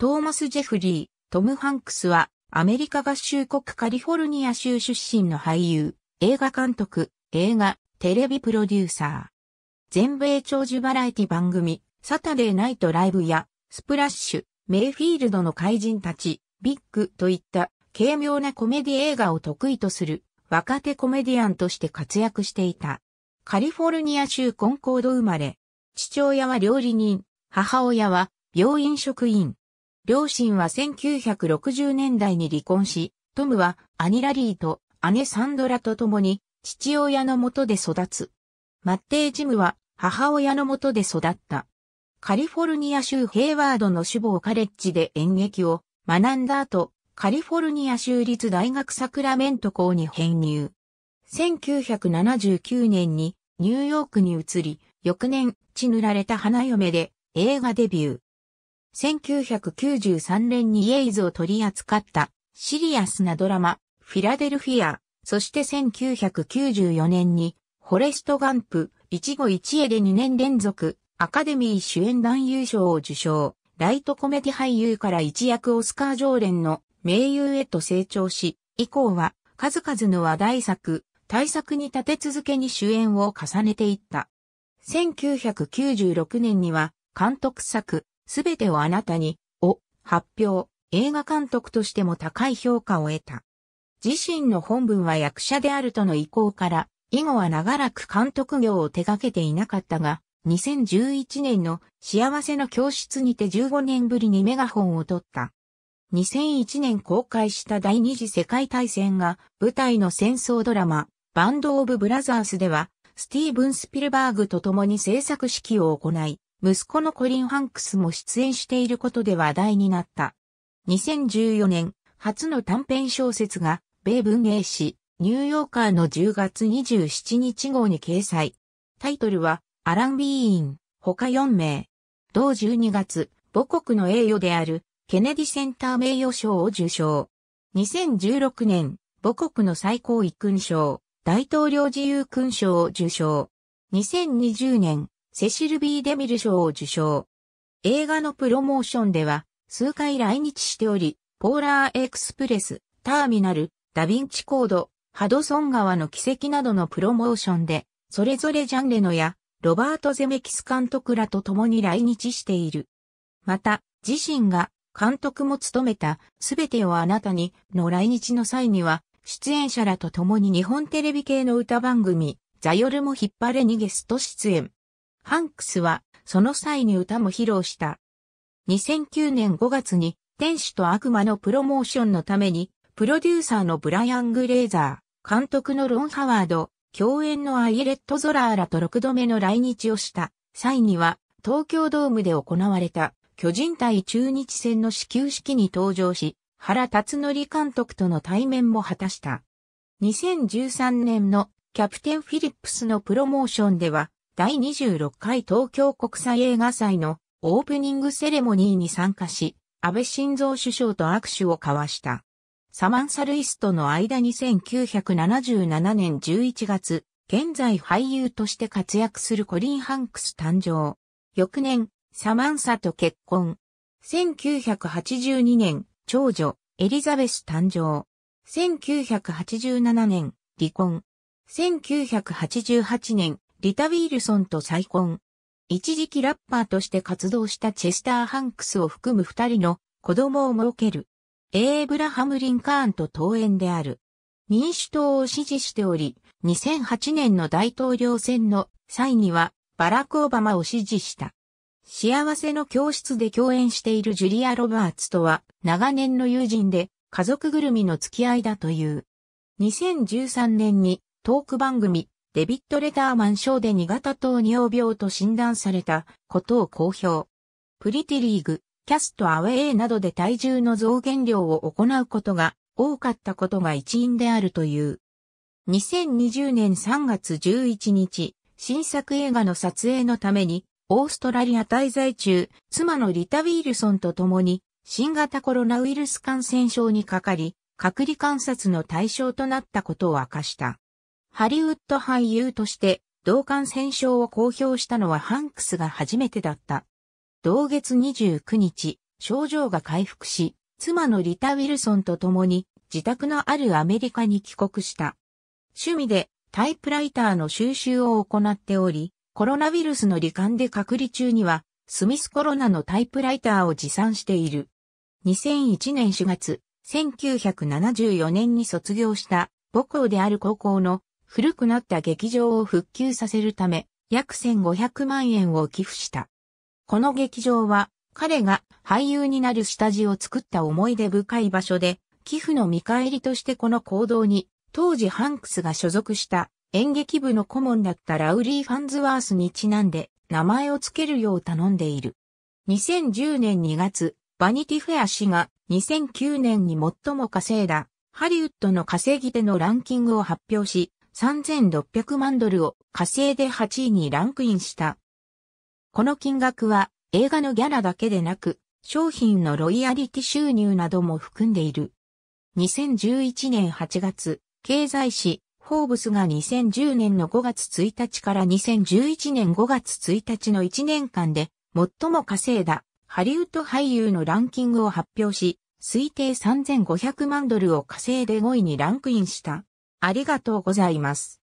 トーマス・ジェフリー、トム・ハンクスは、アメリカ合衆国カリフォルニア州出身の俳優、映画監督、映画、テレビプロデューサー。全米長寿バラエティ番組、サタデーナイトライブや、スプラッシュ、メイフィールドの怪人たち、ビッグといった軽妙なコメディ映画を得意とする若手コメディアンとして活躍していた。カリフォルニア州コンコード生まれ。父親は料理人、母親は病院職員。両親は1960年代に離婚し、トムはアニラリーと姉サンドラと共に父親のもとで育つ。マッテージムは母親のもとで育った。カリフォルニア州ヘイワードの首謀カレッジで演劇を学んだ後、カリフォルニア州立大学サクラメント校に編入。1979年にニューヨークに移り、翌年、血塗られた花嫁で映画デビュー。1993年にイエイズを取り扱ったシリアスなドラマ、フィラデルフィア、そして1994年に、フォレストガンプ、一期一会で2年連続、アカデミー主演男優賞を受賞、ライトコメディ俳優から一躍オスカー常連の名優へと成長し、以降は数々の話題作、大作に立て続けに主演を重ねていった。1996年には監督作、すべてをあなたに、を発表、映画監督としても高い評価を得た。自身の本文は役者であるとの意向から、以後は長らく監督業を手掛けていなかったが、2011年の幸せの教室にて15年ぶりにメガホンを取った。2001年公開した第二次世界大戦が舞台の戦争ドラマ、バンド・オブ・ブラザースでは、スティーブン・スピルバーグと共に制作指揮を行い、息子のコリン・ハンクスも出演していることで話題になった。2014年、初の短編小説が、米文芸誌、ニューヨーカーの10月27日号に掲載。タイトルは、アラン・ビーイン、他4名。同12月、母国の栄誉である、ケネディセンター名誉賞を受賞。2016年、母国の最高位勲章、大統領自由勲章を受賞。2020年、セシル・ビー・デミル賞を受賞。映画のプロモーションでは、数回来日しており、ポーラーエクスプレス、ターミナル、ダヴィンチコード、ハドソン川の奇跡などのプロモーションで、それぞれジャンレノやロバート・ゼメキス監督らと共に来日している。また、自身が監督も務めたすべてをあなたにの来日の際には、出演者らと共に日本テレビ系の歌番組、ザヨルも引っ張れにゲスト出演。ハンクスはその際に歌も披露した。2009年5月に天使と悪魔のプロモーションのためにプロデューサーのブライアン・グレーザー、監督のロン・ハワード、共演のアイレット・ゾラーらと6度目の来日をした際には東京ドームで行われた巨人対中日戦の始球式に登場し、原辰則監督との対面も果たした。2013年のキャプテンフィリップスのプロモーションでは、第26回東京国際映画祭のオープニングセレモニーに参加し、安倍晋三首相と握手を交わした。サマンサ・ルイスとの間に1977年11月、現在俳優として活躍するコリン・ハンクス誕生。翌年、サマンサと結婚。1982年、長女、エリザベス誕生。1987年、離婚。1988年、リタ・ウィルソンと再婚。一時期ラッパーとして活動したチェスター・ハンクスを含む二人の子供を設ける。エーブラハム・リンカーンと登園である。民主党を支持しており、2008年の大統領選の際にはバラク・オバマを支持した。幸せの教室で共演しているジュリア・ロバーツとは長年の友人で家族ぐるみの付き合いだという。2013年にトーク番組デビッド・レターマン賞で2型糖尿病と診断されたことを公表。プリティリーグ、キャストアウェイなどで体重の増減量を行うことが多かったことが一因であるという。2020年3月11日、新作映画の撮影のために、オーストラリア滞在中、妻のリタ・ウィルソンと共に、新型コロナウイルス感染症にかかり、隔離観察の対象となったことを明かした。ハリウッド俳優として同感戦勝を公表したのはハンクスが初めてだった。同月29日、症状が回復し、妻のリタ・ウィルソンと共に自宅のあるアメリカに帰国した。趣味でタイプライターの収集を行っており、コロナウイルスの罹患で隔離中には、スミスコロナのタイプライターを持参している。2001年4月、1974年に卒業した母校である高校の古くなった劇場を復旧させるため、約1500万円を寄付した。この劇場は、彼が俳優になる下地を作った思い出深い場所で、寄付の見返りとしてこの行動に、当時ハンクスが所属した演劇部の顧問だったラウリー・ファンズワースにちなんで名前を付けるよう頼んでいる。2010年2月、バニティフェア氏が2009年に最も稼いだハリウッドの稼ぎ手のランキングを発表し、3600万ドルを稼いで8位にランクインした。この金額は映画のギャラだけでなく、商品のロイヤリティ収入なども含んでいる。2011年8月、経済誌、フォーブスが2010年の5月1日から2011年5月1日の1年間で、最も稼いだハリウッド俳優のランキングを発表し、推定3500万ドルを稼いで5位にランクインした。ありがとうございます。